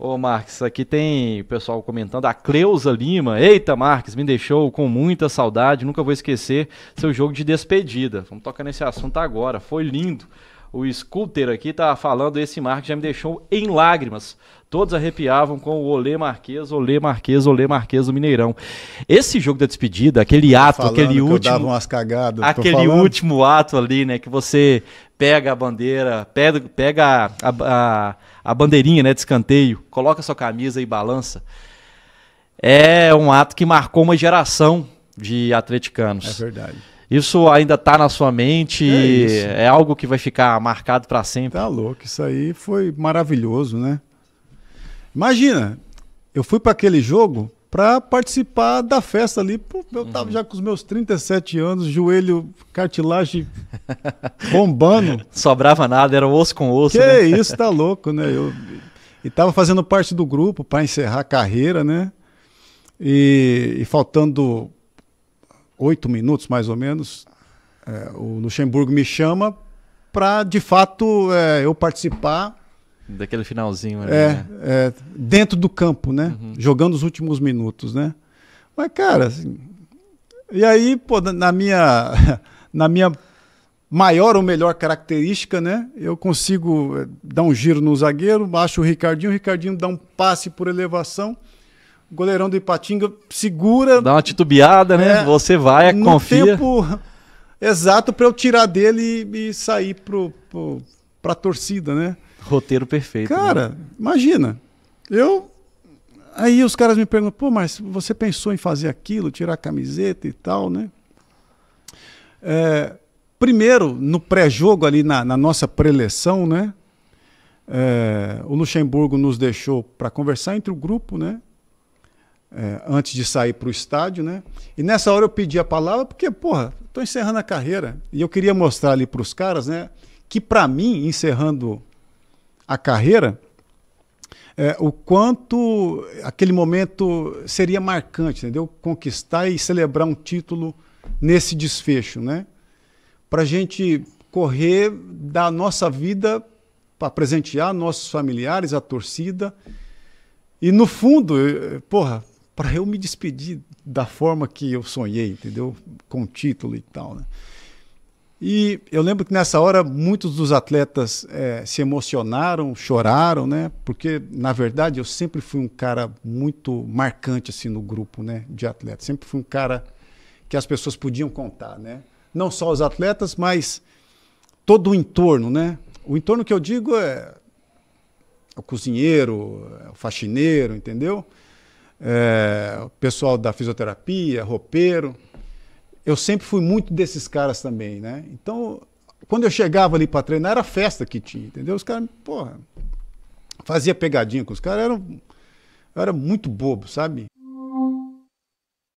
Ô, Marques, aqui tem o pessoal comentando. A Cleusa Lima. Eita, Marques, me deixou com muita saudade. Nunca vou esquecer seu jogo de despedida. Vamos tocar nesse assunto agora. Foi lindo o Scooter aqui tá falando, esse Mark já me deixou em lágrimas. Todos arrepiavam com o Olê Marquês, Olê Marquês, Olê Marquês do Mineirão. Esse jogo da despedida, aquele tá ato, aquele último. Eu dava umas cagadas, aquele último ato ali, né? Que você pega a bandeira, pega, pega a, a, a bandeirinha né, de escanteio, coloca sua camisa e balança. É um ato que marcou uma geração de atleticanos. É verdade. Isso ainda está na sua mente? É, é, algo que vai ficar marcado para sempre? Tá louco, isso aí foi maravilhoso, né? Imagina, eu fui para aquele jogo para participar da festa ali. Pô, eu tava uhum. já com os meus 37 anos, joelho, cartilagem bombando. Sobrava nada, era osso com osso. Que né? É isso, tá louco, né? Eu, e tava fazendo parte do grupo para encerrar a carreira, né? E, e faltando oito minutos, mais ou menos, é, o Luxemburgo me chama para, de fato, é, eu participar. Daquele finalzinho ali, é, né? É, dentro do campo, né? Uhum. Jogando os últimos minutos, né? Mas, cara, assim, e aí, pô, na minha, na minha maior ou melhor característica, né? Eu consigo é, dar um giro no zagueiro, baixo o Ricardinho, o Ricardinho dá um passe por elevação goleirão do Ipatinga segura. Dá uma titubeada, né? É, Você vai, no confia. tempo exato para eu tirar dele e, e sair pro, pro, torcida, né? Roteiro perfeito. Né? Cara, né? imagina. Eu Aí os caras me perguntam, pô, mas você pensou em fazer aquilo, tirar a camiseta e tal, né? É, primeiro, no pré-jogo ali, na, na nossa preleção, né? É, o Luxemburgo nos deixou para conversar entre o grupo, né? é, antes de sair para o estádio, né? E nessa hora eu pedi a palavra porque, porra, estou encerrando a carreira e eu queria mostrar ali para os caras, né? Que para mim, encerrando a carreira, é, o quanto aquele momento seria marcante, entendeu? Conquistar e celebrar um título nesse desfecho, né? Para gente correr da nossa vida para presentear nossos familiares, a torcida. E no fundo, porra, para eu me despedir da forma que eu sonhei, entendeu? Com título e tal, né? E eu lembro que nessa hora muitos dos atletas é, se emocionaram, choraram, né? Porque na verdade eu sempre fui um cara muito marcante assim no grupo, né? De atletas. Sempre fui um cara que as pessoas podiam contar, né? Não só os atletas, mas todo o entorno, né? O entorno que eu digo é o cozinheiro, é o faxineiro, entendeu? é, o pessoal da fisioterapia, roupeiro. Eu sempre fui muito desses caras também, né? Então, quando eu chegava ali para treinar, era festa que tinha, entendeu? Os caras, porra, fazia pegadinha com os caras, eram, eu era muito bobo, sabe?